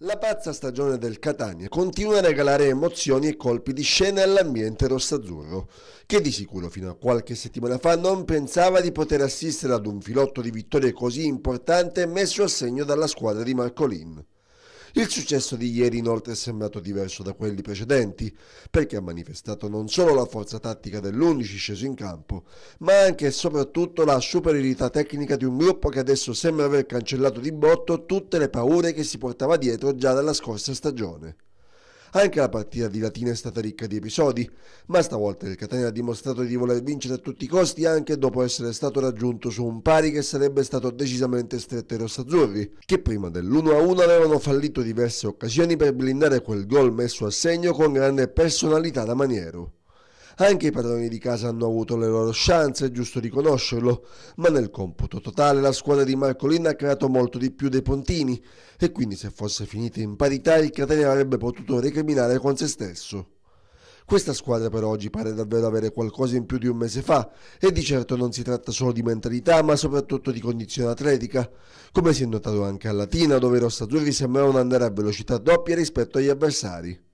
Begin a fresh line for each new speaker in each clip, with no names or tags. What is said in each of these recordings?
La pazza stagione del Catania continua a regalare emozioni e colpi di scena all'ambiente rossazzurro, che di sicuro fino a qualche settimana fa non pensava di poter assistere ad un filotto di vittorie così importante messo a segno dalla squadra di Marcolin. Il successo di ieri inoltre è sembrato diverso da quelli precedenti, perché ha manifestato non solo la forza tattica dell'11 sceso in campo, ma anche e soprattutto la superiorità tecnica di un gruppo che adesso sembra aver cancellato di botto tutte le paure che si portava dietro già dalla scorsa stagione. Anche la partita di Latina è stata ricca di episodi, ma stavolta il Catania ha dimostrato di voler vincere a tutti i costi anche dopo essere stato raggiunto su un pari che sarebbe stato decisamente stretto ai rossazzurri, che prima dell'1-1 avevano fallito diverse occasioni per blindare quel gol messo a segno con grande personalità da Maniero. Anche i padroni di casa hanno avuto le loro chance, è giusto riconoscerlo, ma nel computo totale la squadra di Marcolin ha creato molto di più dei Pontini e quindi se fosse finita in parità il Catania avrebbe potuto recriminare con se stesso. Questa squadra per oggi pare davvero avere qualcosa in più di un mese fa e di certo non si tratta solo di mentalità ma soprattutto di condizione atletica, come si è notato anche a Latina dove i rossazzurri sembravano andare a velocità doppia rispetto agli avversari.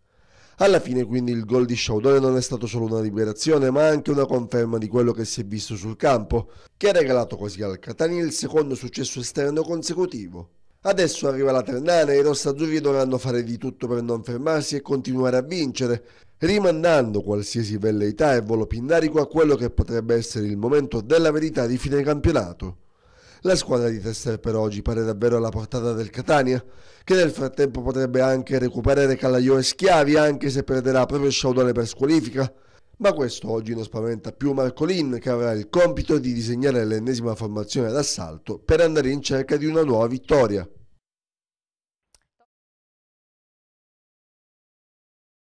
Alla fine quindi il gol di Showdown non è stato solo una liberazione ma anche una conferma di quello che si è visto sul campo, che ha regalato così al Catania il secondo successo esterno consecutivo. Adesso arriva la Ternana e i rossazzurri dovranno fare di tutto per non fermarsi e continuare a vincere, rimandando qualsiasi velleità e volo pindarico a quello che potrebbe essere il momento della verità di fine campionato. La squadra di Tester per oggi pare davvero alla portata del Catania, che nel frattempo potrebbe anche recuperare Calaio e Schiavi, anche se perderà proprio Sciaudone per squalifica. Ma questo oggi non spaventa più Marcolin, che avrà il compito di disegnare l'ennesima formazione d'assalto per andare in cerca di una nuova vittoria.